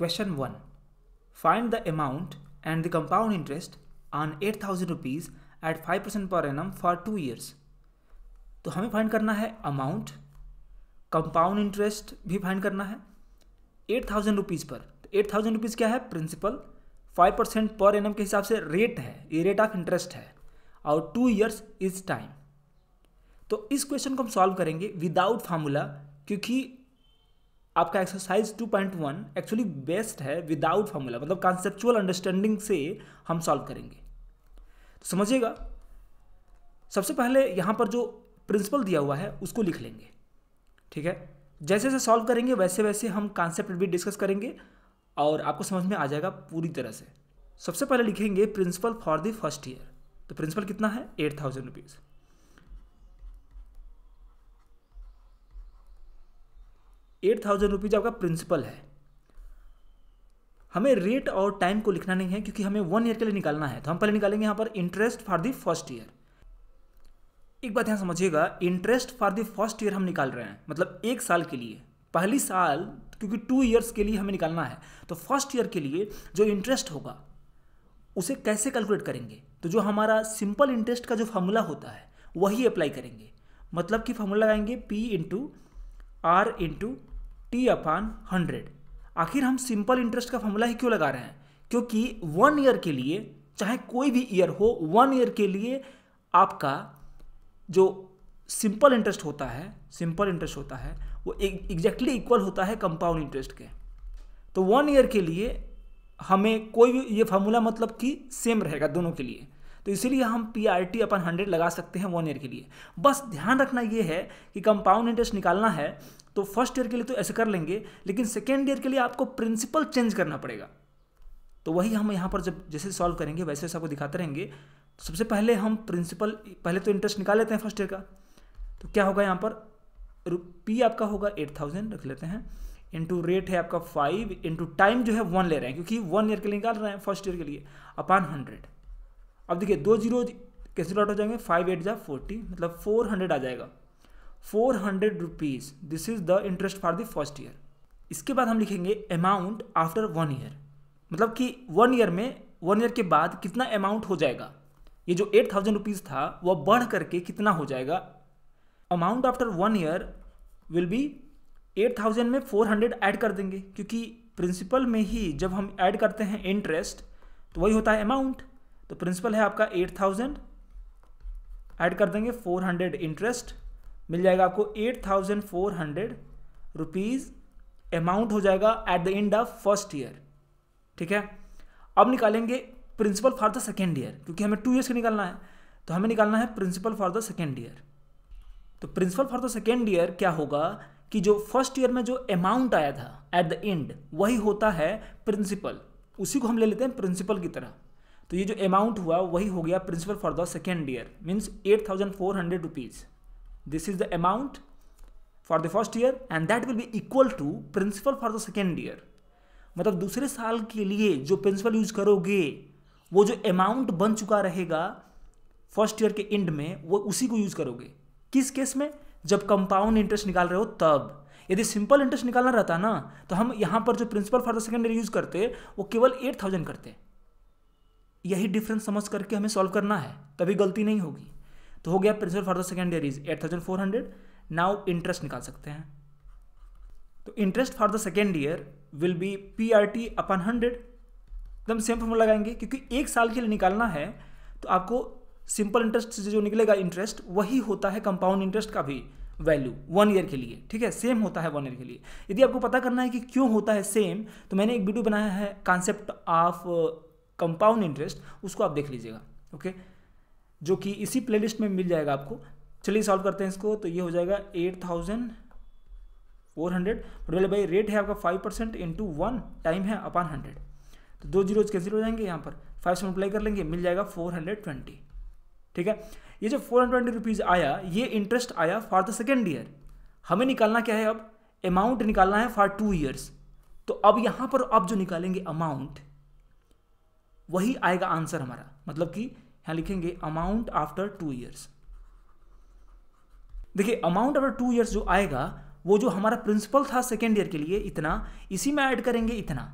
Question 1. Find the amount and the compound interest on 8000 rupees at 5% per annum for 2 years. तो हमें find करना है amount compound interest भी find करना है एट थाउजेंड रुपीज़ पर तो एट थाउजेंड रुपीज़ क्या है principal five percent per annum के हिसाब से रेट है ये रेट ऑफ इंटरेस्ट है और टू ईयर्स इज टाइम तो इस क्वेश्चन को हम सॉल्व करेंगे विदाउट फार्मूला क्योंकि आपका एक्सरसाइज 2.1 एक्चुअली बेस्ट है विदाउट फार्मूला मतलब कॉन्सेप्चुअल अंडरस्टैंडिंग से हम सॉल्व करेंगे तो समझिएगा सबसे पहले यहाँ पर जो प्रिंसिपल दिया हुआ है उसको लिख लेंगे ठीक है जैसे जैसे सॉल्व करेंगे वैसे वैसे हम कॉन्सेप्ट भी डिस्कस करेंगे और आपको समझ में आ जाएगा पूरी तरह से सबसे पहले लिखेंगे principal for the first year तो प्रिंसिपल कितना है eight thousand rupees eight thousand rupees आपका प्रिंसिपल है हमें रेट और टाइम को लिखना नहीं है क्योंकि हमें वन ईयर के लिए निकालना है तो हम पहले निकालेंगे यहां पर interest for the first year एक बात यहां समझिएगा interest for the first year हम निकाल रहे हैं मतलब एक साल के लिए पहली साल क्योंकि टू ईयर्स के लिए हमें निकालना है तो फर्स्ट ईयर के लिए जो इंटरेस्ट होगा उसे कैसे कैलकुलेट करेंगे तो जो हमारा सिंपल इंटरेस्ट का जो फॉर्मूला होता है वही अप्लाई करेंगे मतलब कि फार्मूला लगाएंगे P into R into T upon hundred आखिर हम सिंपल इंटरेस्ट का फॉर्मूला ही क्यों लगा रहे हैं क्योंकि वन ईयर के लिए चाहे कोई भी ईयर हो वन ईयर के लिए आपका जो सिंपल इंटरेस्ट होता है सिंपल इंटरेस्ट होता है वो एग्जैक्टली इक्वल होता है कंपाउंड इंटरेस्ट के तो वन ईयर के लिए हमें कोई भी ये फार्मूला मतलब कि सेम रहेगा दोनों के लिए तो इसीलिए हम P R T upon hundred लगा सकते हैं वन ईयर के लिए बस ध्यान रखना ये है कि कंपाउंड इंटरेस्ट निकालना है तो फर्स्ट ईयर के लिए तो ऐसे कर लेंगे लेकिन सेकेंड ईयर के लिए आपको प्रिंसिपल चेंज करना पड़ेगा तो वही हम यहाँ पर जब जैसे सॉल्व करेंगे वैसे वैसे आपको दिखाते रहेंगे तो सबसे पहले हम प्रिंसिपल पहले तो इंटरेस्ट निकाल लेते हैं फर्स्ट ईयर का तो क्या होगा यहाँ पर पी आपका होगा एट थाउजेंड रख लेते हैं इंटू रेट है आपका फाइव इंटू टाइम जो है वन ले रहे हैं क्योंकि वन ईयर के लिए निकाल रहे हैं फर्स्ट ईयर के लिए अपान हंड्रेड अब देखिए दो जीरो कैंसिल आउट हो जाएंगे फाइव एट जा फोर्टी मतलब फोर हंड्रेड आ जाएगा four hundred rupees this is the interest for the first year इसके बाद हम लिखेंगे अमाउंट आफ्टर वन ईयर मतलब कि वन ईयर में वन ईयर के बाद कितना अमाउंट हो जाएगा ये जो एट थाउजेंड रुपीज़ था वह बढ़ करके कितना हो जाएगा amount after one year will be eight thousand में फोर हंड्रेड ऐड कर देंगे क्योंकि प्रिंसिपल में ही जब हम ऐड करते हैं इंटरेस्ट तो वही होता है अमाउंट तो प्रिंसिपल है आपका एट थाउजेंड ऐड कर देंगे फोर हंड्रेड इंटरेस्ट मिल जाएगा आपको eight thousand four hundred rupees amount हो जाएगा at the end of first year ठीक है अब निकालेंगे principal for the second year क्योंकि हमें टू ईयर्स के निकालना है तो हमें निकालना है principal for the second year तो principal for the second year क्या होगा कि जो फर्स्ट ईयर में जो अमाउंट आया था एट द एंड वही होता है प्रिंसिपल उसी को हम ले लेते हैं प्रिंसिपल की तरह तो ये जो अमाउंट हुआ वही हो गया principal for the second year means eight thousand four hundred rupees this is the amount for the first year and that will be equal to principal for the second year मतलब दूसरे साल के लिए जो प्रिंसिपल यूज करोगे वो जो amount बन चुका रहेगा फर्स्ट ईयर के एंड में वो उसी को यूज करोगे किस केस में जब कंपाउंड इंटरेस्ट निकाल रहे हो तब यदि सिंपल इंटरेस्ट निकालना रहता ना तो हम यहाँ पर जो principal for the second year use करते वो केवल एट थाउजेंड करते हैं यही डिफरेंस समझ करके हमें सॉल्व करना है तभी गलती नहीं होगी तो हो गया principal for the second year is eight thousand four hundred now interest निकाल सकते हैं तो interest for the second year will be P R T upon hundred एकदम सेम फॉर्मूला लगाएंगे क्योंकि एक साल के लिए निकालना है तो आपको सिंपल इंटरेस्ट से जो निकलेगा इंटरेस्ट वही होता है कंपाउंड इंटरेस्ट का भी वैल्यू वन ईयर के लिए ठीक है सेम होता है वन ईयर के लिए यदि आपको पता करना है कि क्यों होता है सेम तो मैंने एक वीडियो बनाया है कॉन्सेप्ट ऑफ कंपाउंड इंटरेस्ट उसको आप देख लीजिएगा ओके जो कि इसी प्लेलिस्ट में मिल जाएगा आपको चलिए सॉल्व करते हैं इसको तो ये हो जाएगा एट थाउजेंड फोर हंड्रेड बोले भाई रेट है आपका five percent into one time है अपॉन हंड्रेड तो दो जीरोज कैंसिल हो जाएंगे यहाँ पर फाइव से मल्टीप्लाई कर लेंगे मिल जाएगा फोर हंड्रेड ट्वेंटी ठीक है ये जो फोर हंड्रेड ट्वेंटी रुपीज़ आया ये इंटरेस्ट आया फॉर द सेकेंड ईयर हमें निकालना क्या है अब अमाउंट निकालना है फॉर टू ईयर्स तो अब यहाँ पर आप जो निकालेंगे अमाउंट वही आएगा आंसर हमारा मतलब कि यहाँ लिखेंगे अमाउंट आफ्टर टू ईयर्स देखिए अमाउंट आफ्टर टू ईयर्स जो आएगा वो जो हमारा प्रिंसिपल था सेकेंड ईयर के लिए इतना इसी में ऐड करेंगे इतना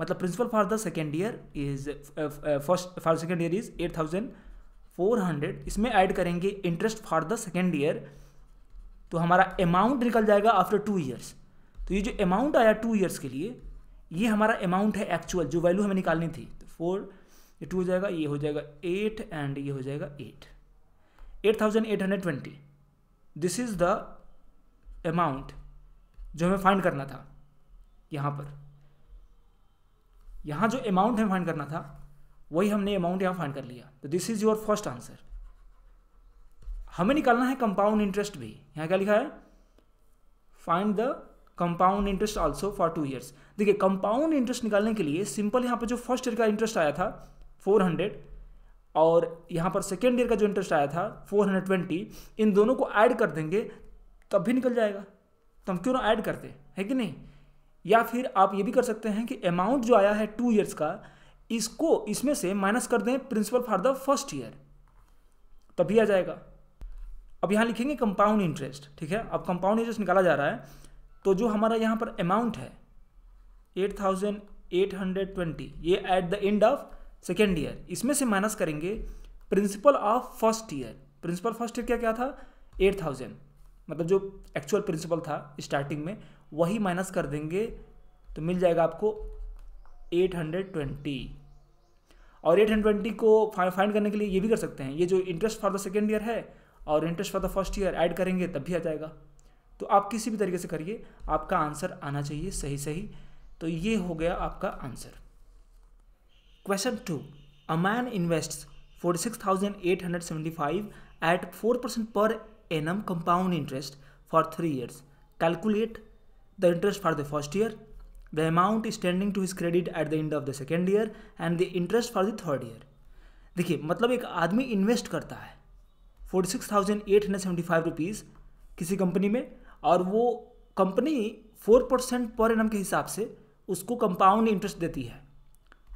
मतलब principal for the second year is first for second year is eight thousand four hundred इसमें ऐड करेंगे interest for the second year तो हमारा अमाउंट निकल जाएगा आफ्टर टू ईयर्स तो ये जो अमाउंट आया टू ईयर्स के लिए ये हमारा अमाउंट है एक्चुअल जो वैल्यू हमें निकालनी थी फोर ये टू हो जाएगा ये हो जाएगा एट एंड ये हो जाएगा eight eight thousand eight hundred twenty this is the amount जो हमें फाइंड करना था यहाँ पर यहाँ जो अमाउंट हमें फाइंड करना था वही हमने अमाउंट यहाँ फाइंड कर लिया तो this is your first answer हमें निकालना है कंपाउंड इंटरेस्ट भी यहाँ क्या लिखा है find the compound interest also for two years देखिए कंपाउंड इंटरेस्ट निकालने के लिए सिंपल यहाँ पर जो फर्स्ट ईयर का इंटरेस्ट आया था फोर हंड्रेड और यहाँ पर सेकेंड ईयर का जो इंटरेस्ट आया था फोर हंड्रेड ट्वेंटी इन दोनों को ऐड कर देंगे तब भी निकल जाएगा तो हम क्यों ना ऐड करते है कि नहीं या फिर आप ये भी कर सकते हैं कि अमाउंट जो आया है टू ईयर्स का इसको इसमें से माइनस कर दें principal for the first year तभी आ जाएगा अब यहाँ लिखेंगे कंपाउंड इंटरेस्ट ठीक है अब कंपाउंड इंटरेस्ट निकाला जा रहा है तो जो हमारा यहाँ पर अमाउंट है eight thousand eight hundred twenty ये at the end of second year इसमें से माइनस करेंगे principal of first year principal first year क्या क्या था एट थाउजेंड मतलब जो एक्चुअल प्रिंसिपल था स्टार्टिंग में वही माइनस कर देंगे तो मिल जाएगा आपको एट हंड्रेड ट्वेंटी और एट हंड्रेड ट्वेंटी को फाइंड करने के लिए ये भी कर सकते हैं ये जो interest for the second year है और interest for the first year add करेंगे तब भी आ जाएगा तो आप किसी भी तरीके से करिए आपका आंसर आना चाहिए सही सही तो ये हो गया आपका answer question two a man invest forty six thousand eight hundred seventy five at four percent per annum compound interest for three years calculate the interest for the first year the amount is standing to his credit at the end of the second year and the interest for the third year देखिए मतलब एक आदमी invest करता है forty six thousand eight hundred seventy five rupees किसी company में और वो company four percent per annum के हिसाब से उसको कंपाउंड इंटरेस्ट देती है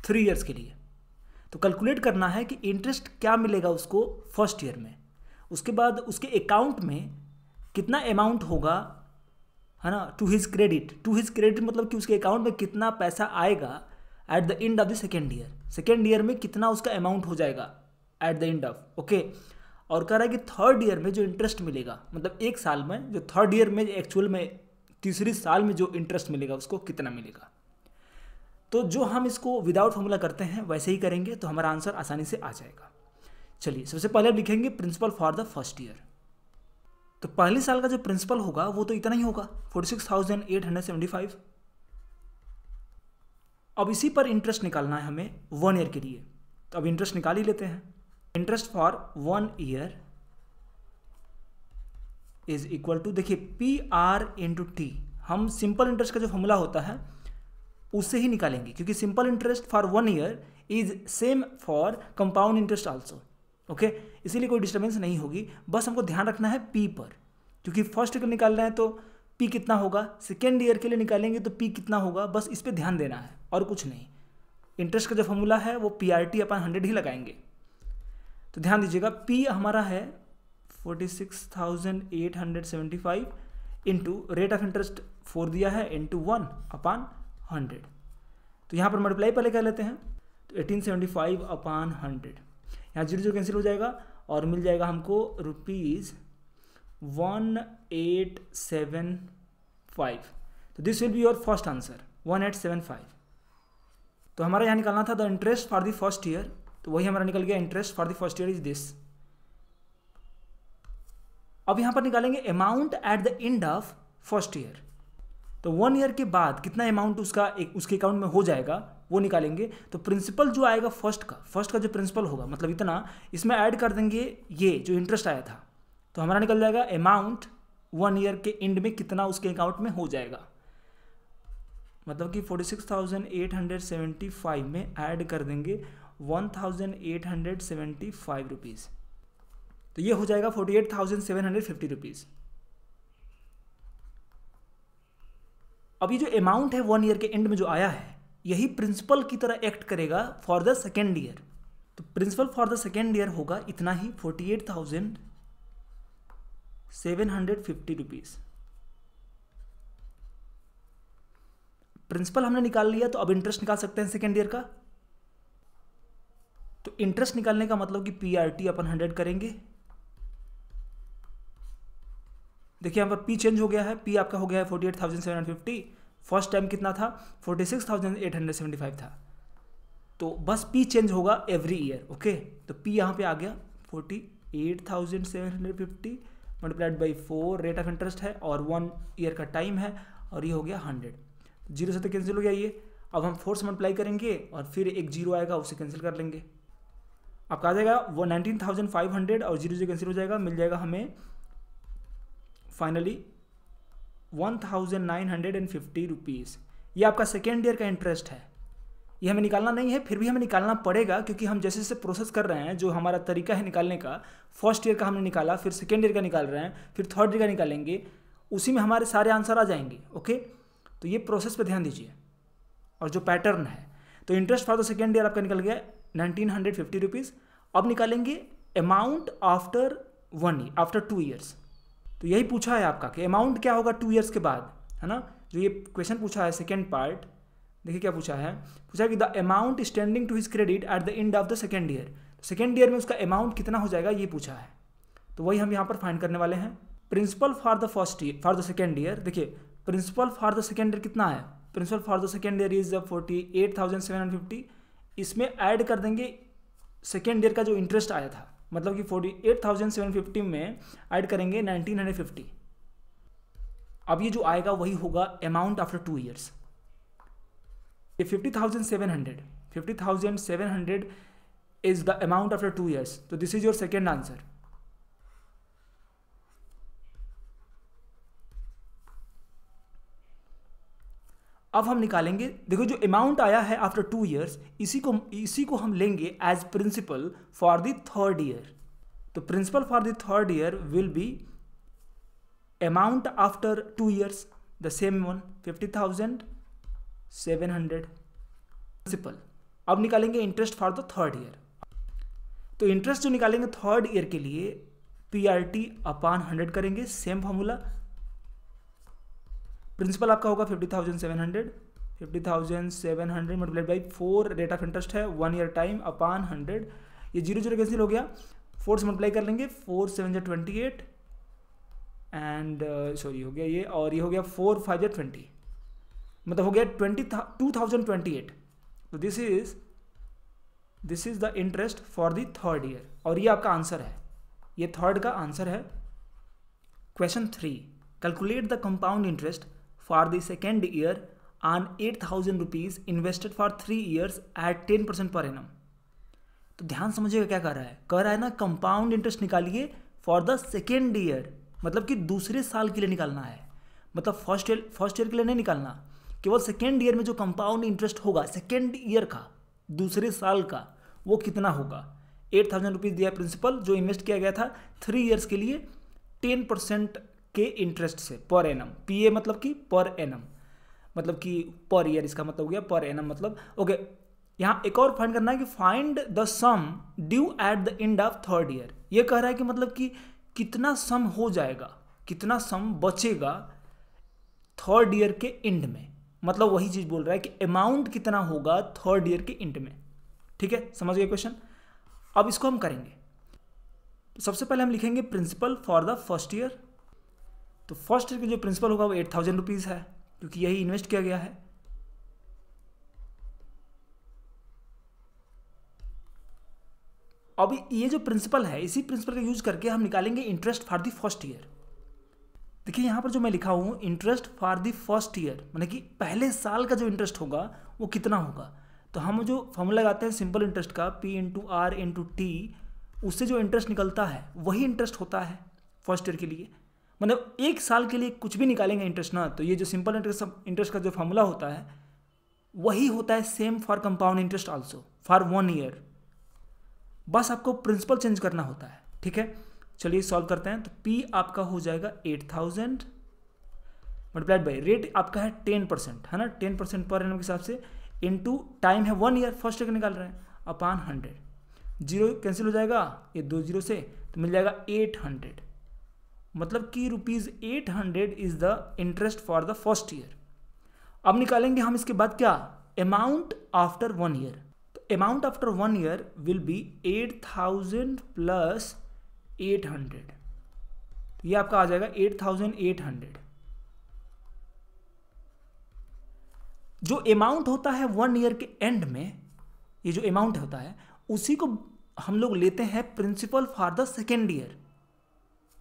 थ्री इयर्स के लिए तो कैलकुलेट करना है कि इंटरेस्ट क्या मिलेगा उसको फर्स्ट ईयर में उसके बाद उसके अकाउंट में कितना अमाउंट होगा है ना to his credit to his credit मतलब कि उसके अकाउंट में कितना पैसा आएगा at the end of the second year second year में कितना उसका अमाउंट हो जाएगा at the end of okay और कह रहा है कि थर्ड ईयर में जो इंटरेस्ट मिलेगा मतलब एक साल में जो थर्ड ईयर में एक्चुअल में तीसरी साल में जो इंटरेस्ट मिलेगा उसको कितना मिलेगा तो जो हम इसको विदाउट फॉर्मूला करते हैं वैसे ही करेंगे तो हमारा आंसर आसानी से आ जाएगा चलिए सबसे पहले हम लिखेंगे principal for the first year तो पहले साल का जो प्रिंसिपल होगा वो तो इतना ही होगा forty six thousand eight hundred seventy five अब इसी पर इंटरेस्ट निकालना है हमें वन ईयर के लिए तो अब इंटरेस्ट निकाल ही लेते हैं interest for one year is equal to देखिए पी आर इंटू टी हम सिंपल इंटरेस्ट का जो फॉर्मूला होता है उसे ही निकालेंगे क्योंकि simple interest for one year is same for compound interest also okay इसीलिए कोई डिस्टर्बेंस नहीं होगी बस हमको ध्यान रखना है पी पर क्योंकि फर्स्ट ईयर निकाल रहे हैं तो पी कितना होगा सेकेंड ईयर के लिए निकालेंगे तो पी कितना होगा बस इस पर ध्यान देना है और कुछ नहीं इंटरेस्ट का जो फॉर्मूला है वो P R T upon hundred ही लगाएंगे तो ध्यान दीजिएगा पी हमारा है forty six thousand eight hundred seventy five into rate of interest four दिया है इंटू वन अपान हंड्रेड तो यहाँ पर मल्टीप्लाई पहले कर लेते हैं तो eighteen seventy five upon hundred यहाँ जीरो जीरो कैंसिल हो जाएगा और मिल जाएगा हमको rupees one eight seven five तो this will be your first answer one eight seven five तो हमारा यहाँ निकालना था the interest for the first year तो वही हमारा निकल गया interest for the first year is this अब यहां पर निकालेंगे amount at the end of first year तो वन ईयर के बाद कितना अमाउंट उसका एक उसके अकाउंट में हो जाएगा वो निकालेंगे तो प्रिंसिपल जो आएगा फर्स्ट का फर्स्ट का जो प्रिंसिपल होगा मतलब इतना इसमें ऐड कर देंगे ये जो इंटरेस्ट आया था तो हमारा निकल जाएगा अमाउंट वन ईयर के एंड में कितना उसके अकाउंट में हो जाएगा मतलब कि 46,875 में ऐड कर देंगे 1875 thousand eight hundred seventy five rupees तो ये हो जाएगा forty eight thousand seven hundred fifty rupees अब ये जो अमाउंट है वन ईयर के एंड में जो आया है यही प्रिंसिपल की तरह एक्ट करेगा फॉर द सेकेंड ईयर तो principal for the second year होगा इतना ही forty eight thousand seven hundred fifty rupees principal हमने निकाल लिया तो अब इंटरेस्ट निकाल सकते हैं सेकेंड ईयर का तो इंटरेस्ट निकालने का मतलब कि P R T upon hundred करेंगे देखिए यहाँ पर पी चेंज हो गया है पी आपका हो गया है forty eight thousand seven hundred fifty first time कितना था forty six thousand eight hundred seventy five था तो बस पी चेंज होगा एवरी ईयर ओके तो पी यहाँ पे आ गया forty eight thousand seven hundred fifty multiplied by four rate of interest है और वन ईयर का टाइम है और ये हो गया हंड्रेड जीरो से तो कैंसिल हो गया ये अब हम फोर से मल्टीप्लाई करेंगे और फिर एक जीरो आएगा उसे कैंसिल कर लेंगे आपका आ जाएगा वो नाइनटीन थाउजेंड फाइव हंड्रेड और जीरो जीरो कैंसिल हो जाएगा मिल जाएगा हमें finally one thousand nine hundred and fifty rupees ये आपका सेकेंड ईयर का इंटरेस्ट है ये हमें निकालना नहीं है फिर भी हमें निकालना पड़ेगा क्योंकि हम जैसे जैसे प्रोसेस कर रहे हैं जो हमारा तरीका है निकालने का फर्स्ट ईयर का हमने निकाला फिर सेकेंड ईयर का निकाल रहे हैं फिर थर्ड ईयर का निकालेंगे उसी में हमारे सारे आंसर आ जाएंगे ओके तो ये प्रोसेस पर ध्यान दीजिए और जो पैटर्न है तो interest for the second year आपका निकल गया नाइनटीन हंड्रेड फिफ्टी रुपीज़ अब निकालेंगे amount after one year after two years तो यही पूछा है आपका कि अमाउंट क्या होगा टू ईयर्स के बाद है ना जो ये क्वेश्चन पूछा है सेकेंड पार्ट देखिए क्या पूछा है पूछा कि the amount standing to his credit at the end of the second year second year में उसका अमाउंट कितना हो जाएगा ये पूछा है तो वही हम यहाँ पर फाइंड करने वाले हैं principal for the first year for the second year देखिए principal for the second year कितना है principal for the second year is forty eight thousand seven hundred fifty इसमें ऐड कर देंगे सेकेंड ईयर का जो इंटरेस्ट आया था मतलब कि forty eight thousand seven fifty में ऐड करेंगे नाइनटीन हंड्रेड फिफ्टी अब ये जो आएगा वही होगा अमाउंट आफ्टर टू ईयर्स ये fifty thousand seven hundred fifty thousand seven hundred is the amount after two years तो this is your second answer अब हम निकालेंगे देखो जो अमाउंट आया है आफ्टर टू ईयर्स इसी को इसी को हम लेंगे as principal for the third year तो principal for the third year will be amount after two years the same one fifty thousand seven hundred principal अब निकालेंगे interest for the third year तो इंटरेस्ट जो निकालेंगे third year के लिए P R T upon hundred करेंगे same formula principal आपका होगा fifty thousand seven hundred fifty thousand seven hundred multiplied by four rate of interest है one year time upon hundred ये जीरो जीरो कैंसिल हो गया four से multiply कर लेंगे फोर सेवन जै ट्वेंटी एट एंड सॉरी हो गया ये और ये हो गया फोर फाइव जै ट्वेंटी मतलब हो गया twenty two thousand twenty eight तो this is this is the interest for the third year और ये आपका आंसर है ये थर्ड का आंसर है question three calculate the compound interest for the second year on 8000 rupees invested for three years at 10% percent per annum तो ध्यान समझिएगा क्या कर रहा है कह रहा है ना कंपाउंड इंटरेस्ट निकालिए फॉर द सेकेंड ईयर मतलब कि दूसरे साल के लिए निकालना है मतलब फर्स्ट ईयर फर्स्ट ईयर के लिए नहीं निकालना केवल सेकेंड ईयर में जो कंपाउंड इंटरेस्ट होगा सेकेंड ईयर का दूसरे साल का वो कितना होगा एट थाउजेंड रुपीज़ दिया प्रिंसिपल जो इन्वेस्ट किया गया था थ्री ईयर्स के लिए टेन परसेंट के इंटरेस्ट से पर एनम ए मतलब कि पर एनम मतलब कि पर ईयर इसका मतलब हो गया पर एनम मतलब ओके यहाँ एक और फाइंड करना है कि find the sum due at the end of third year ये कह रहा है कि मतलब कि कितना सम हो जाएगा कितना सम बचेगा थर्ड ईयर के एंड में मतलब वही चीज़ बोल रहा है कि अमाउंट कितना होगा थर्ड ईयर के एंड में ठीक है समझ गए क्वेश्चन अब इसको हम करेंगे सबसे पहले हम लिखेंगे principal for the first year तो फर्स्ट ईयर का जो प्रिंसिपल होगा वो एट थाउजेंड रुपीज़ है क्योंकि यही इन्वेस्ट किया गया है अब ये जो प्रिंसिपल है इसी प्रिंसिपल का यूज करके हम निकालेंगे interest for the first year देखिए यहाँ पर जो मैं लिखा हूँ interest for the first year मतलब कि पहले साल का जो इंटरेस्ट होगा वो कितना होगा तो हम जो फॉर्मूला लगाते हैं सिंपल इंटरेस्ट का P into R into T उससे जो इंटरेस्ट निकलता है वही इंटरेस्ट होता है फर्स्ट ईयर के लिए मतलब एक साल के लिए कुछ भी निकालेंगे इंटरेस्ट ना तो ये जो सिंपल इंटरेस्ट इंटरेस्ट का जो फॉर्मूला होता है वही होता है same for compound interest also for one year बस आपको प्रिंसिपल चेंज करना होता है ठीक है चलिए सॉल्व करते हैं तो पी आपका हो जाएगा eight thousand multiplied by rate आपका है टेन परसेंट है ना टेन परसेंट पर एनम के हिसाब से इनटू टाइम है वन ईयर फर्स्ट ईयर निकाल रहे हैं अपान हंड्रेड जीरो कैंसिल हो जाएगा ये दो जीरो से तो मिल जाएगा एट हंड्रेड मतलब कि rupees eight hundred is the interest for the first year अब निकालेंगे हम इसके बाद क्या अमाउंट आफ्टर वन ईयर तो amount after one year will be eight thousand plus eight hundred तो ये आपका आ जाएगा एट थाउजेंड एट हंड्रेड जो अमाउंट होता है वन ईयर के एंड में ये जो अमाउंट होता है उसी को हम लोग लेते हैं principal for the second year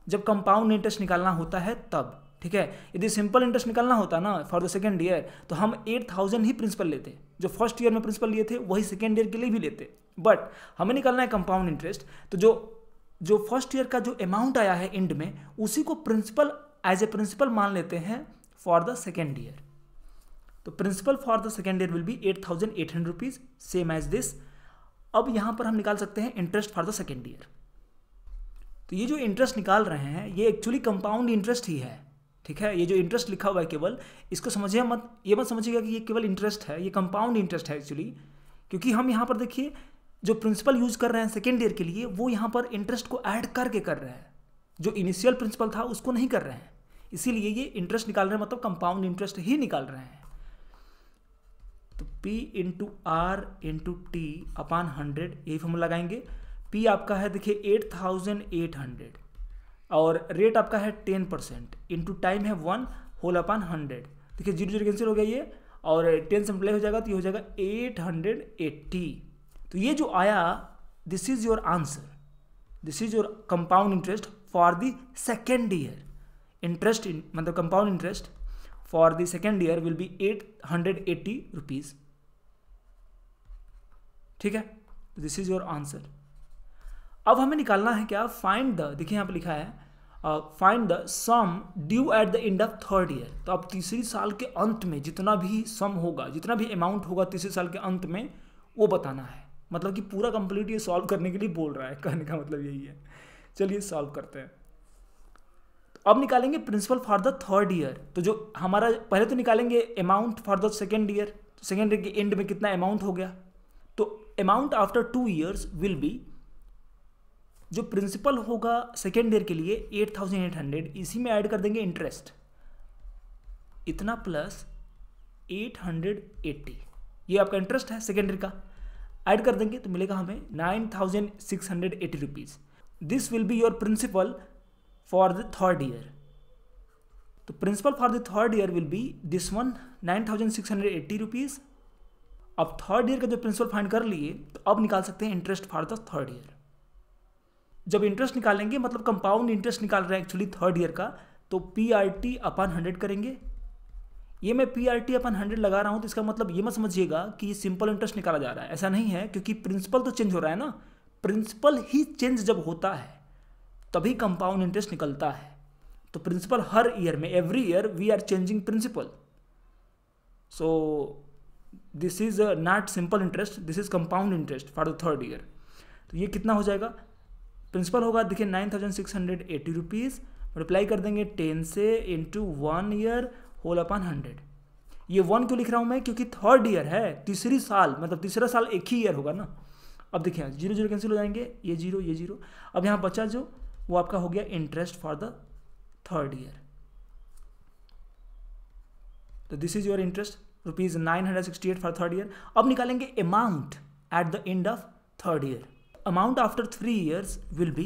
जब कंपाउंड इंटरेस्ट निकालना होता है तब ठीक है यदि सिंपल इंटरेस्ट निकालना होता ना फॉर द सेकेंड ईयर तो हम एट थाउजेंड ही प्रिंसिपल लेते जो फर्स्ट ईयर में प्रिंसिपल लिए थे वही सेकेंड ईयर के लिए भी लेते बट हमें निकालना है कंपाउंड इंटरेस्ट तो जो जो फर्स्ट ईयर का जो अमाउंट आया है एंड में उसी को प्रिंसिपल एज ए प्रिंसिपल मान लेते हैं फॉर द सेकेंड ईयर तो principal for the second year will be eight thousand eight hundred rupees same as this अब यहाँ पर हम निकाल सकते हैं interest for the second year तो ये जो इंटरेस्ट निकाल रहे हैं ये एक्चुअली कंपाउंड इंटरेस्ट ही है ठीक है ये जो इंटरेस्ट लिखा हुआ है केवल इसको समझिए मत ये मत समझिएगा कि ये केवल इंटरेस्ट है ये कंपाउंड इंटरेस्ट है एक्चुअली क्योंकि हम यहाँ पर देखिए जो प्रिंसिपल यूज़ कर रहे हैं सेकेंड ईयर के लिए वो यहाँ पर इंटरेस्ट को ऐड करके कर रहे हैं जो इनिशियल प्रिंसिपल था उसको नहीं कर रहे हैं इसीलिए ये इंटरेस्ट निकाल रहे हैं मतलब कंपाउंड इंटरेस्ट ही निकाल रहे हैं तो P into R into T upon hundred यही हम लगाएंगे पी आपका है देखिए एट थाउजेंड एट हंड्रेड और रेट आपका है टेन परसेंट इंटू टाइम है वन होल अपान हंड्रेड देखिए जीरो जीरो कैंसिल हो गया ये और टेन से मल्टीप्लाई हो जाएगा तो ये हो जाएगा एट हंड्रेड एट्टी तो ये जो आया this is your answer this is your compound interest for the second year interest मतलब compound interest for the second year will be eight hundred eighty rupees ठीक है दिस इज योर आंसर अब हमें निकालना है क्या फाइंड द देखिए यहाँ पे लिखा है find the sum due at the end of third year तो अब तीसरी साल के अंत में जितना भी सम होगा जितना भी अमाउंट होगा तीसरे साल के अंत में वो बताना है मतलब कि पूरा कंप्लीट ये सॉल्व करने के लिए बोल रहा है कहने का मतलब यही है चलिए सॉल्व करते हैं तो अब निकालेंगे principal for the third year तो जो हमारा पहले तो निकालेंगे amount for the second year second year के एंड में कितना अमाउंट हो गया तो amount after two years will be जो प्रिंसिपल होगा सेकेंड ईयर के लिए एट थाउजेंड एट हंड्रेड इसी में ऐड कर देंगे इंटरेस्ट इतना प्लस एट हंड्रेड एट्टी ये आपका इंटरेस्ट है सेकेंड ईयर का ऐड कर देंगे तो मिलेगा हमें nine thousand six hundred eighty rupees this will be your principal for the third year तो principal for the third year will be this one nine thousand six hundred eighty rupees अब third year का जो principal find कर लिए तो अब निकाल सकते हैं interest for the third year जब इंटरेस्ट निकालेंगे मतलब कंपाउंड इंटरेस्ट निकाल रहे हैं एक्चुअली थर्ड ईयर का तो P R T upon hundred करेंगे ये मैं P R T upon hundred लगा रहा हूँ तो इसका मतलब ये मत समझिएगा कि सिंपल इंटरेस्ट निकाला जा रहा है ऐसा नहीं है क्योंकि प्रिंसिपल तो चेंज हो रहा है ना प्रिंसिपल ही चेंज जब होता है तभी कंपाउंड इंटरेस्ट निकलता है तो प्रिंसिपल हर ईयर में every year we are changing principal so this is not simple interest this is compound interest for the third year तो ये कितना हो जाएगा प्रिंसिपल होगा देखिए nine thousand six hundred eighty rupees multiply कर देंगे टेन से into one year whole upon hundred ये वन क्यों लिख रहा हूँ मैं क्योंकि थर्ड ईयर है तीसरी साल मतलब तीसरा साल एक ही ईयर होगा ना अब देखिए जीरो जीरो कैंसिल हो जाएंगे ये जीरो ये जीरो अब यहाँ बचा जो वो आपका हो गया interest for the third year तो this is your interest rupees nine hundred sixty eight for third year अब निकालेंगे amount at the end of third year amount after three years will be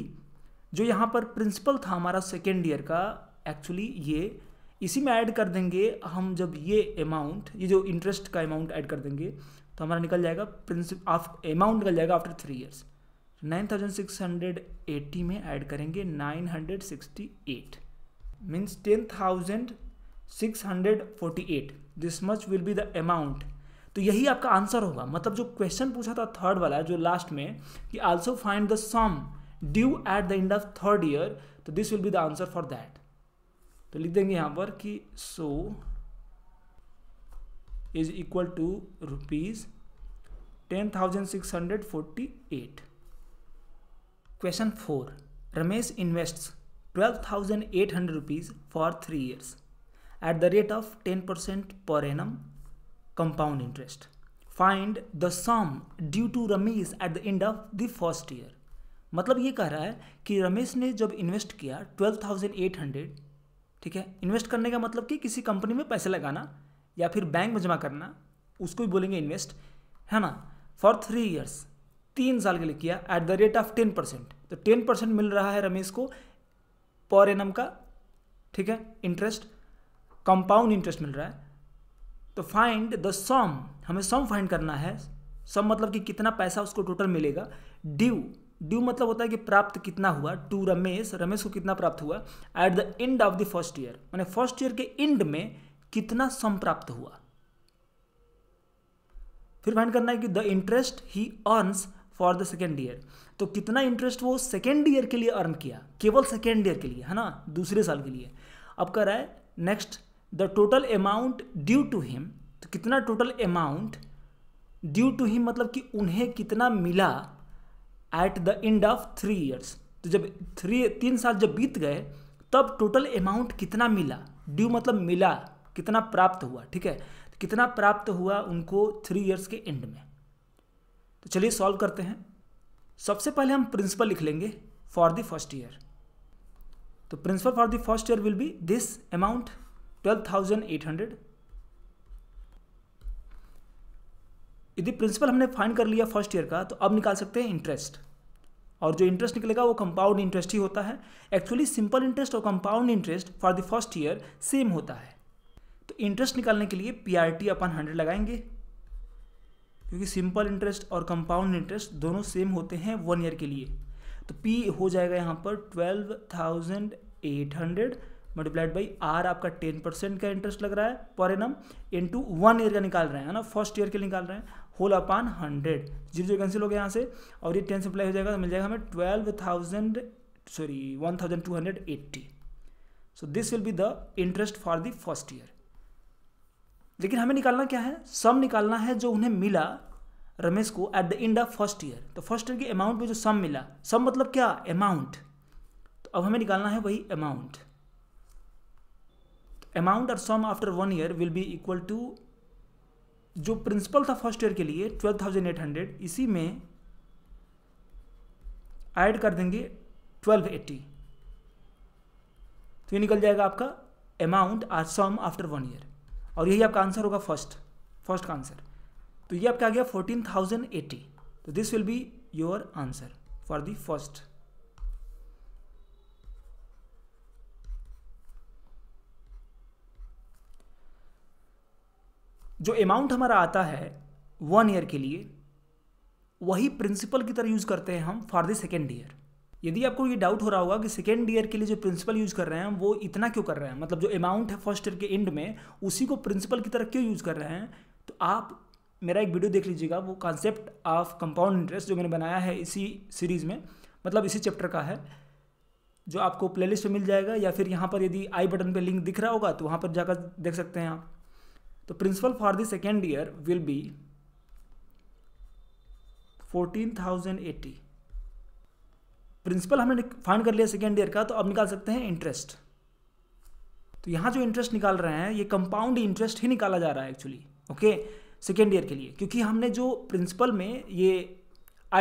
जो यहाँ पर प्रिंसिपल था हमारा second year का actually ये इसी में ऐड कर देंगे हम जब ये अमाउंट ये जो इंटरेस्ट का अमाउंट ऐड कर देंगे तो हमारा निकल जाएगा प्रिंसिप अमाउंट निकल जाएगा after three years nine thousand six hundred eighty में ऐड करेंगे nine hundred sixty eight means ten thousand six hundred forty eight this much will be the amount तो यही आपका आंसर होगा मतलब जो क्वेश्चन पूछा था थर्ड वाला जो लास्ट में कि also find the sum due at the end of third year तो this will be the answer for that तो लिख देंगे यहां पर कि so is equal to rupees ten thousand six hundred forty eight question four Ramesh invests twelve thousand eight hundred rupees for three years at the rate of ten percent per annum compound interest. Find the sum due to Ramesh at the end of the first year. मतलब ये कह रहा है कि रमेश ने जब invest किया 12,800 ठीक है इन्वेस्ट करने का मतलब कि किसी कंपनी में पैसे लगाना या फिर बैंक में जमा करना उसको भी बोलेंगे इन्वेस्ट है ना फॉर थ्री ईयर्स तीन साल के लिए किया at the rate of ten percent तो टेन परसेंट मिल रहा है रमेश को पर एम का ठीक है इंटरेस्ट कंपाउंड इंटरेस्ट मिल रहा है तो फाइंड द सम हमें सम फाइंड करना है सम मतलब कि कितना पैसा उसको टोटल मिलेगा ड्यू ड्यू मतलब होता है कि प्राप्त कितना हुआ टू रमेश रमेश को कितना प्राप्त हुआ at the end of the first year मैंने फर्स्ट ईयर के एंड में कितना सम प्राप्त हुआ फिर फाइंड करना है कि the interest he earns for the second year तो कितना इंटरेस्ट वो सेकेंड ईयर के लिए अर्न किया केवल सेकेंड ईयर के लिए है ना दूसरे साल के लिए अब कर रहा है next the total amount due to him तो कितना total amount due to him मतलब कि उन्हें कितना मिला at the end of three years तो जब थ्री तीन साल जब बीत गए तब टोटल अमाउंट कितना मिला ड्यू मतलब मिला कितना प्राप्त हुआ ठीक है तो कितना प्राप्त हुआ उनको थ्री ईयर्स के एंड में तो चलिए सॉल्व करते हैं सबसे पहले हम प्रिंसिपल लिख लेंगे फॉर द फर्स्ट ईयर तो principal for the first year will be this amount twelve thousand eight hundred यदि प्रिंसिपल हमने फाइंड कर लिया फर्स्ट ईयर का तो अब निकाल सकते हैं इंटरेस्ट और जो इंटरेस्ट निकलेगा वो कंपाउंड इंटरेस्ट ही होता है एक्चुअली सिंपल इंटरेस्ट और compound interest for the first year same होता है तो इंटरेस्ट निकालने के लिए P R T upon hundred लगाएंगे क्योंकि सिंपल इंटरेस्ट और कंपाउंड इंटरेस्ट दोनों सेम होते हैं वन ईयर के लिए तो पी हो जाएगा यहाँ पर twelve thousand eight hundred multiplied by R आपका टेन परसेंट का इंटरेस्ट लग रहा है per annum to one year का निकाल रहे हैं ना फर्स्ट ईयर के निकाल रहे हैं whole upon hundred zero zero cancel हो गया यहाँ से और ये टेन से हो जाएगा तो मिल जाएगा हमें twelve thousand sorry one thousand two hundred eighty so this will be the interest for the first year लेकिन हमें निकालना क्या है सम निकालना है जो उन्हें मिला रमेश को at the end of first year तो फर्स्ट ईयर के अमाउंट में जो सम मिला सम मतलब क्या अमाउंट तो अब हमें निकालना है वही अमाउंट अमाउंट और sum after one year will be equal to जो प्रिंसिपल था फर्स्ट ईयर के लिए ट्वेल्व थाउजेंड एट हंड्रेड इसी में ऐड कर देंगे ट्वेल्व एट्टी तो ये निकल जाएगा आपका amount or sum after one year और यही आपका आंसर होगा फर्स्ट फर्स्ट का आंसर तो ये आपका आ गया फोर्टीन थाउजेंड एट्टी तो this will be your answer for the first जो अमाउंट हमारा आता है वन ईयर के लिए वही प्रिंसिपल की तरह यूज़ करते हैं हम फॉर द सेकेंड ईयर यदि आपको ये डाउट हो रहा होगा कि सेकेंड ईयर के लिए जो प्रिंसिपल यूज़ कर रहे हैं वो इतना क्यों कर रहे हैं मतलब जो अमाउंट है फर्स्ट ईयर के एंड में उसी को प्रिंसिपल की तरह क्यों यूज़ कर रहे हैं तो आप मेरा एक वीडियो देख लीजिएगा वो कॉन्सेप्ट ऑफ कंपाउंड इंटरेस्ट जो मैंने बनाया है इसी सीरीज़ में मतलब इसी चैप्टर का है जो आपको प्लेलिस्ट में मिल जाएगा या फिर यहाँ पर यदि आई बटन पर लिंक दिख रहा होगा तो वहाँ पर जाकर देख सकते हैं आप तो principal for the second year will be fourteen thousand eighty principal हमने फाइंड कर लिया सेकेंड ईयर का तो अब निकाल सकते हैं इंटरेस्ट तो यहां जो इंटरेस्ट निकाल रहे हैं ये कंपाउंड इंटरेस्ट ही निकाला जा रहा है एक्चुअली ओके सेकेंड ईयर के लिए क्योंकि हमने जो प्रिंसिपल में ये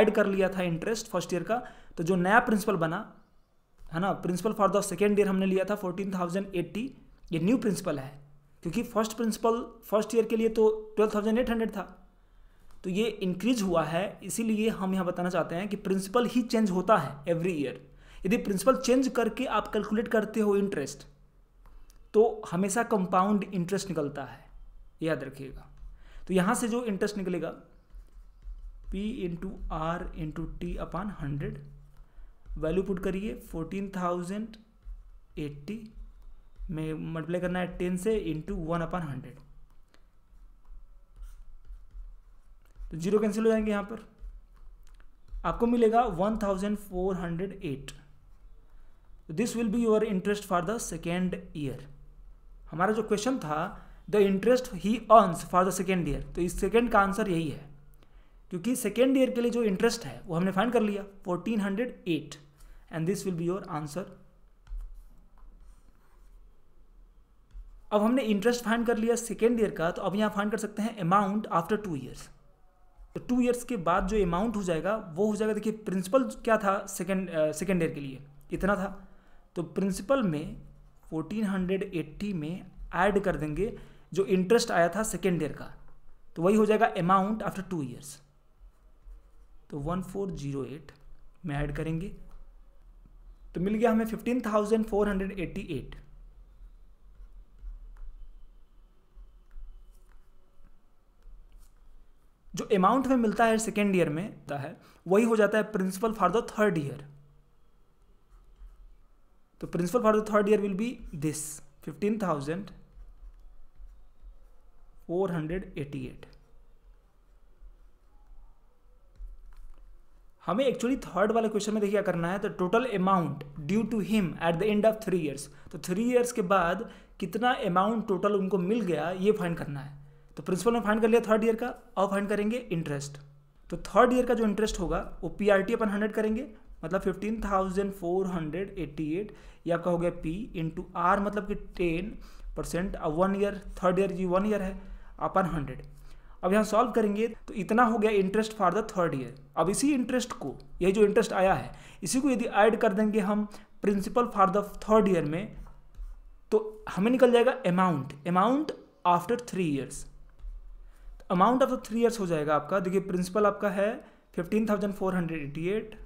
ऐड कर लिया था इंटरेस्ट फर्स्ट ईयर का तो जो नया प्रिंसिपल बना है ना principal for the second year हमने लिया था फोर्टीन थाउजेंड एट्टी ये न्यू प्रिंसिपल है क्योंकि फर्स्ट प्रिंसिपल फर्स्ट ईयर के लिए तो ट्वेल्व थाउजेंड एट हंड्रेड था तो ये इंक्रीज हुआ है इसीलिए हम यहाँ बताना चाहते हैं कि प्रिंसिपल ही चेंज होता है एवरी ईयर यदि प्रिंसिपल चेंज करके आप कैलकुलेट करते हो इंटरेस्ट तो हमेशा कंपाउंड इंटरेस्ट निकलता है याद रखिएगा तो यहाँ से जो इंटरेस्ट निकलेगा P into R into T upon hundred value put करिए फोर्टीन थाउजेंड एट्टी में मल्टीप्लाई करना है टेन से इंटू वन अपन हंड्रेड तो जीरो कैंसिल हो जाएंगे यहाँ पर आपको मिलेगा one thousand four hundred eight this will be your interest for the second year हमारा जो क्वेश्चन था the interest he earns for the second year तो इस सेकेंड का आंसर यही है क्योंकि सेकेंड ईयर के लिए जो इंटरेस्ट है वो हमने फाइंड कर लिया fourteen hundred eight and this will be your answer अब हमने इंटरेस्ट फाइंड कर लिया सेकेंड ईयर का तो अब यहाँ फाइंड कर सकते हैं अमाउंट आफ्टर टू ईयर्स तो टू ईयर्स के बाद जो अमाउंट हो जाएगा वो हो जाएगा देखिए प्रिंसिपल क्या था सेकेंड सेकेंड ईयर के लिए इतना था तो प्रिंसिपल में 1480 में ऐड कर देंगे जो इंटरेस्ट आया था सेकेंड ईयर का तो वही हो जाएगा अमाउंट आफ्टर टू ईयर्स तो 1408 में ऐड करेंगे तो मिल गया हमें 15,488 जो अमाउंट में मिलता है सेकेंड ईयर में है वही हो जाता है principal for the third year तो principal for the third year will be this fifteen thousand four hundred eighty eight हमें एक्चुअली थर्ड वाले क्वेश्चन में देखिए करना है तो total amount due to him at the end of three years तो three years के बाद कितना अमाउंट टोटल उनको मिल गया ये फाइंड करना है तो प्रिंसिपल में फाइंड कर लिया थर्ड ईयर का अब फाइंड करेंगे इंटरेस्ट तो थर्ड ईयर का जो इंटरेस्ट होगा वो P R T upon hundred करेंगे मतलब fifteen thousand four hundred eighty eight ये आपका हो गया पी इंटू आर मतलब कि टेन परसेंट अब वन ईयर थर्ड ईयर ये वन ईयर है अपन हंड्रेड अब यहाँ सॉल्व करेंगे तो इतना हो गया interest for the third year अब इसी इंटरेस्ट को ये जो इंटरेस्ट आया है इसी को यदि ऐड कर देंगे हम principal for the third year में तो हमें निकल जाएगा amount amount after three years amount of the three years हो जाएगा आपका देखिए प्रिंसिपल आपका है fifteen thousand four hundred eighty eight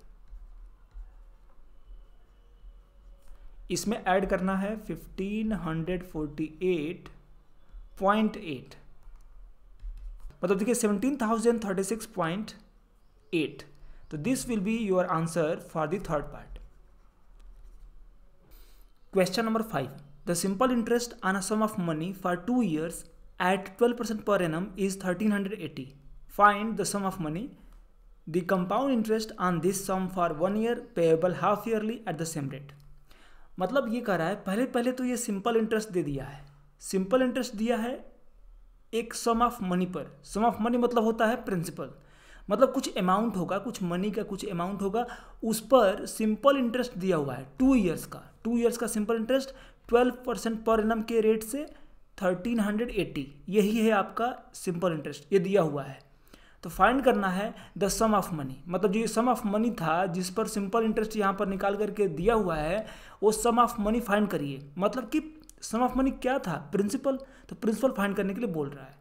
इसमें ऐड करना है fifteen hundred forty eight point eight मतलब देखिए seventeen thousand thirty six point eight तो this will be your answer for the third part question number five the simple interest on a sum of money for two years at 12% per annum is 1380. Find the sum of money. The compound interest on this sum for one year payable half yearly at the same rate. मतलब ये कह रहा है पहले पहले तो ये simple interest दे दिया है सिंपल इंटरेस्ट दिया है एक सम ऑफ मनी पर सम ऑफ मनी मतलब होता है प्रिंसिपल मतलब कुछ अमाउंट होगा कुछ मनी का कुछ अमाउंट होगा उस पर सिंपल इंटरेस्ट दिया हुआ है टू ईयर्स का टू ईयर्स का simple interest twelve percent per annum के रेट से थर्टीन हंड्रेड एट्टी यही है आपका सिंपल इंटरेस्ट ये दिया हुआ है तो फाइंड करना है द सम ऑफ मनी मतलब जो ये सम ऑफ मनी था जिस पर सिंपल इंटरेस्ट यहाँ पर निकाल करके दिया हुआ है वो सम ऑफ मनी फाइंड करिए मतलब कि सम ऑफ मनी क्या था प्रिंसिपल तो प्रिंसिपल फाइंड करने के लिए बोल रहा है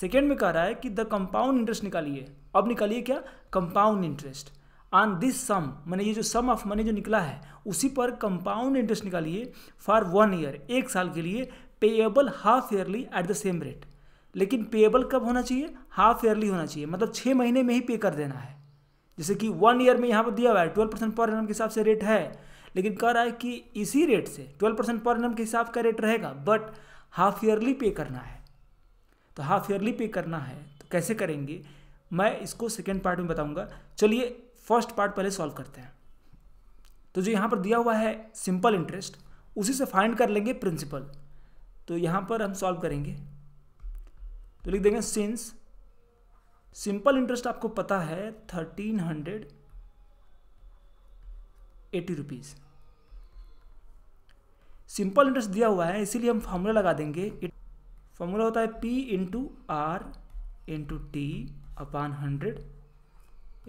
सेकेंड में कह रहा है कि द कंपाउंड इंटरेस्ट निकालिए अब निकालिए क्या compound interest on this sum मैंने ये जो सम ऑफ मनी जो निकला है उसी पर कंपाउंड इंटरेस्ट निकालिए फॉर वन ईयर एक साल के लिए payable half yearly at the same rate लेकिन पेएबल कब होना चाहिए हाफ ईयरली होना चाहिए मतलब छः महीने में ही पे कर देना है जैसे कि वन ईयर में यहाँ पर दिया हुआ है ट्वेल्व परसेंट पर एनम के हिसाब से रेट है लेकिन कह रहा है कि इसी रेट से ट्वेल्व परसेंट पर एनम के हिसाब का रेट रहेगा बट हाफ ईयरली पे करना है तो हाफ ईयरली पे करना है तो कैसे करेंगे मैं इसको सेकेंड पार्ट में बताऊँगा चलिए फर्स्ट पार्ट पहले सॉल्व करते हैं तो जो यहाँ पर दिया हुआ है सिंपल इंटरेस्ट उसी से फाइंड कर लेंगे प्रिंसिपल तो यहां पर हम सॉल्व करेंगे तो लिख देंगे सिंस सिंपल इंटरेस्ट आपको पता है thirteen hundred eighty rupees simple interest दिया हुआ है इसीलिए हम फार्मूला लगा देंगे फार्मूला होता है P into R into T upon hundred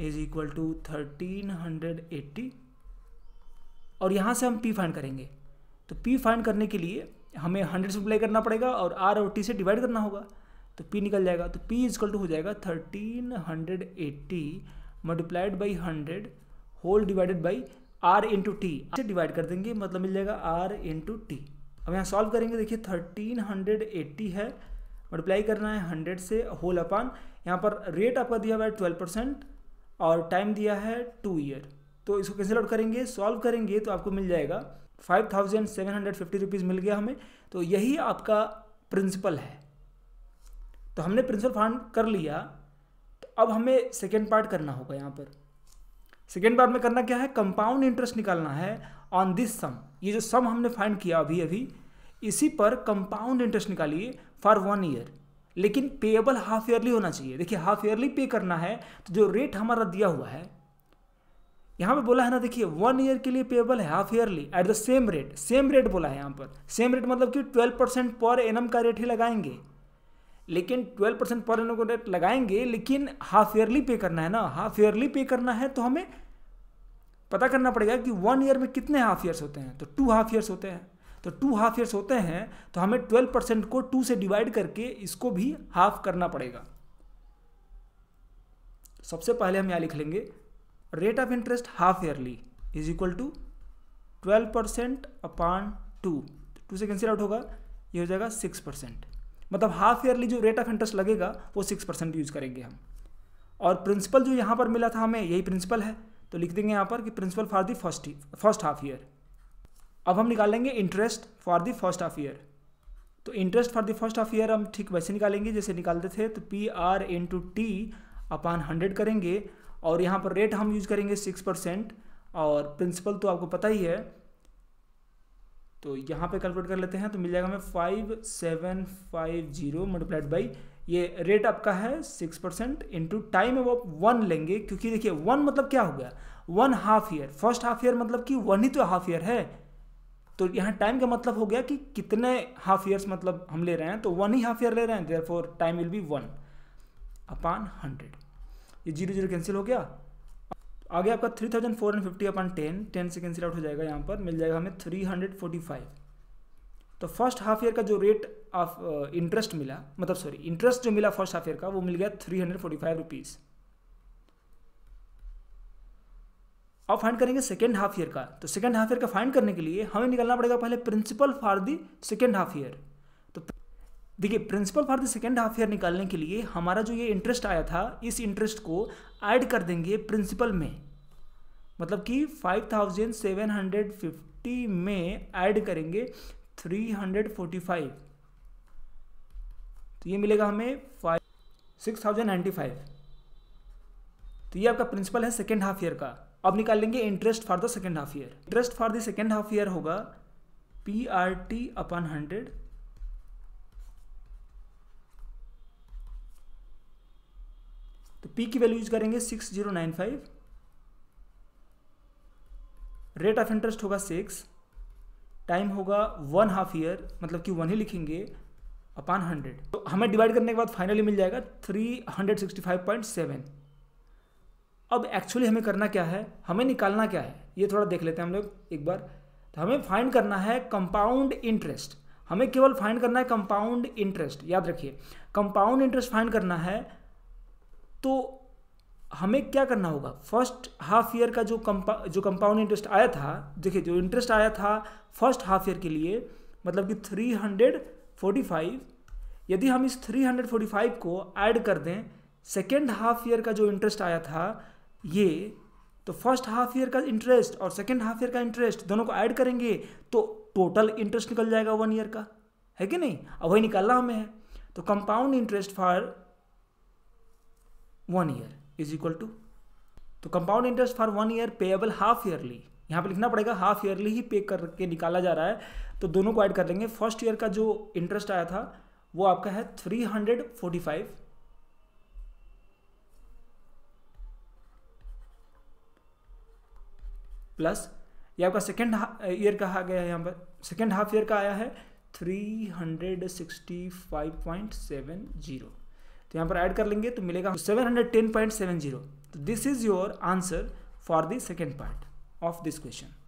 is equal to thirteen hundred eighty और यहां से हम पी फाइंड करेंगे तो पी फाइंड करने के लिए हमें हंड्रेड से मल्टीप्लाई करना पड़ेगा और आर और टी से डिवाइड करना होगा तो पी निकल जाएगा तो पी इज टू हो जाएगा thirteen hundred eighty multiplied by hundred whole divided by R into T से डिवाइड कर देंगे मतलब मिल जाएगा आर इंटू टी अब यहाँ सॉल्व करेंगे देखिए थर्टीन हंड्रेड एट्टी है मल्टीप्लाई करना है हंड्रेड से होल अपान यहाँ पर रेट आपका दिया हुआ है ट्वेल्व परसेंट और टाइम दिया है टू ईयर तो इसको कैंसिल आउट करेंगे सॉल्व करेंगे तो आपको मिल जाएगा five thousand seven hundred fifty rupees मिल गया हमें तो यही आपका प्रिंसिपल है तो हमने प्रिंसिपल फाइंड कर लिया तो अब हमें सेकेंड पार्ट करना होगा यहाँ पर सेकेंड पार्ट में करना क्या है कंपाउंड इंटरेस्ट निकालना है ऑन दिस सम ये जो सम हमने फाइंड किया अभी अभी इसी पर कंपाउंड इंटरेस्ट निकालिए फॉर वन ईयर लेकिन पेएबल हाफ ईयरली होना चाहिए देखिए हाफ ईयरली पे करना है तो जो रेट हमारा दिया हुआ है यहाँ पे बोला है ना देखिए वन ईयर के लिए पेबल है half yearly at the same rate same rate बोला है यहाँ पर सेम रेट मतलब कि ट्वेल्व परसेंट पर एन का रेट ही लगाएंगे लेकिन ट्वेल्व परसेंट पर एन का रेट लगाएंगे लेकिन हाफ ईयरली पे करना है ना हाफ ईयरली पे करना है तो हमें पता करना पड़ेगा कि वन ईयर में कितने हाफ ईयर्स होते हैं तो टू हाफ ईयर्स होते हैं तो टू हाफ ईयर्स होते हैं तो हमें ट्वेल्व परसेंट को टू से डिवाइड करके इसको भी हाफ करना पड़ेगा सबसे पहले हम यहाँ लिख लेंगे rate of interest half yearly is equal to twelve percent upon two two से कैंसिल आउट होगा ये हो जाएगा सिक्स परसेंट मतलब हाफ ईयरली जो रेट ऑफ इंटरेस्ट लगेगा वो सिक्स परसेंट यूज करेंगे हम और प्रिंसिपल जो यहाँ पर मिला था हमें यही प्रिंसिपल है तो लिख देंगे यहाँ पर कि principal for the first first half year अब हम निकालेंगे interest for the first half year तो interest for the first half year हम ठीक वैसे निकालेंगे जैसे निकालते थे तो P R two T upon hundred करेंगे और यहाँ पर रेट हम यूज करेंगे सिक्स परसेंट और प्रिंसिपल तो आपको पता ही है तो यहाँ पे कैलकुलेट कर लेते हैं तो मिल जाएगा हमें five seven five zero multiplied by ये रेट आपका है सिक्स परसेंट इंटू टाइम अब आप वन लेंगे क्योंकि देखिए वन मतलब क्या हो गया one half year first half year मतलब कि वन ही तो हाफ ईयर है तो यहाँ टाइम का मतलब हो गया कि कितने हाफ ईयर्स मतलब हम ले रहे हैं तो वन ही हाफ ईयर ले रहे हैं there time will be one upon hundred ये जीरो जीरो कैंसिल हो गया आगे आपका three thousand four hundred fifty upon ten ten से कैंसिल आउट हो जाएगा यहाँ पर मिल जाएगा हमें थ्री हंड्रेड फोर्टी फाइव तो फर्स्ट हाफ ईयर का जो रेट ऑफ इंटरेस्ट मिला मतलब सॉरी इंटरेस्ट जो मिला फर्स्ट हाफ ईयर का वो मिल गया three hundred forty five rupees अब फाइंड करेंगे सेकेंड हाफ ईयर का तो सेकेंड हाफ ईयर का फाइंड करने के लिए हमें निकलना पड़ेगा पहले principal for the second half year देखिए principal for the second half year निकालने के लिए हमारा जो ये इंटरेस्ट आया था इस इंटरेस्ट को ऐड कर देंगे प्रिंसिपल में मतलब कि five thousand seven hundred fifty में ऐड करेंगे थ्री हंड्रेड फोर्टी फाइव तो ये मिलेगा हमें five six thousand ninety five तो ये आपका प्रिंसिपल है सेकेंड हाफ ईयर का अब निकाल लेंगे interest for the second half year interest for the second half year होगा P R T upon hundred तो पी की वैल्यू यूज करेंगे six zero nine five rate of interest होगा सिक्स टाइम होगा वन हाफ ईयर मतलब कि one ही लिखेंगे upon hundred तो हमें डिवाइड करने के बाद फाइनली मिल जाएगा three hundred sixty five point seven अब एक्चुअली हमें करना क्या है हमें निकालना क्या है ये थोड़ा देख लेते हैं हम लोग एक बार तो हमें फाइंड करना है कंपाउंड इंटरेस्ट हमें केवल फाइंड करना है कंपाउंड इंटरेस्ट याद रखिए कंपाउंड इंटरेस्ट फाइंड करना है तो हमें क्या करना होगा फर्स्ट हाफ ईयर का जो कंपा जो कंपाउंड इंटरेस्ट आया था देखिए जो इंटरेस्ट आया था फर्स्ट हाफ ईयर के लिए मतलब कि थ्री हंड्रेड फोर्टी फाइव यदि हम इस थ्री हंड्रेड फोर्टी फाइव को ऐड कर दें सेकेंड हाफ ईयर का जो इंटरेस्ट आया था ये तो फर्स्ट हाफ ईयर का इंटरेस्ट और सेकेंड हाफ ईयर का इंटरेस्ट दोनों को ऐड करेंगे तो टोटल इंटरेस्ट निकल जाएगा वन ईयर का है कि नहीं अब वही निकालना हमें है तो compound interest for one year is equal to तो compound interest for one year payable half yearly यहाँ पे लिखना पड़ेगा हाफ ईयरली ही पे करके निकाला जा रहा है तो दोनों को ऐड कर लेंगे फर्स्ट ईयर का जो इंटरेस्ट आया था वो आपका है three hundred forty five plus ये आपका सेकेंड ईयर का आ गया है यहाँ पर सेकेंड हाफ ईयर का आया है three hundred sixty five point seven zero तो यहाँ पर ऐड कर लेंगे तो मिलेगा seven hundred ten point seven zero तो this is your answer for the second part of this question